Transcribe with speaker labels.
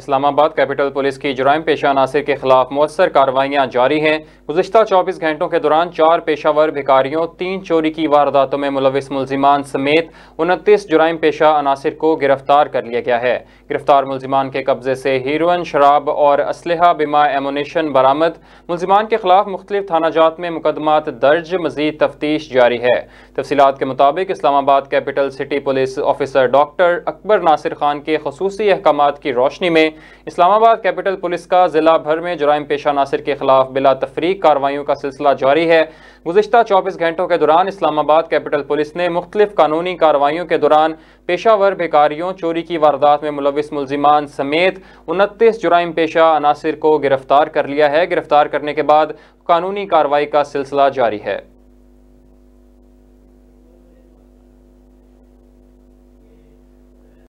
Speaker 1: Islamabad capital police की जुराम पेशा नासिर के खिलाफ मौसर कार्रवाइयाँ जारी हैं गुजशत चौबीस घंटों के दौरान चार पेशावर भिकारियों तीन चोरी की वारदातों में मुलविस मुलजिमान समेत उनतीस जुराम पेशा अनासर को गिरफ्तार कर लिया गया है गिरफ्तार मुलजिमान के कब्जे से हीरोन शराब और इसलहा बीमा एमोनेशन बरामद मुलजिमान के खिलाफ मुख्तलिफ थाना जात में मुकदमा दर्ज मजीद तफ्तीश जारी है तफसीत के मुताबिक Islamabad capital city police officer doctor Akbar Nasir Khan के खसूसी अहकाम की रोशनी में में इस्लामाबाद कैपिटल पुलिस का जिला भर में जराइम पेशा नासिर के खिलाफ बिला तफरीक कार्रवाइयों का सिलसिला जारी है गुजशत चौबीस घंटों के दौरान इस्लामाबाद कैपिटल पुलिस ने मुख्तलिफ कानूनी कार्रवाई के दौरान पेशावर भिकारियों चोरी की वारदात में मुलविस मुलजिमान समेत उनतीस जराइम पेशा अनासर को गिरफ्तार कर लिया है गिरफ्तार करने के बाद कानूनी कार्रवाई का सिलसिला जारी है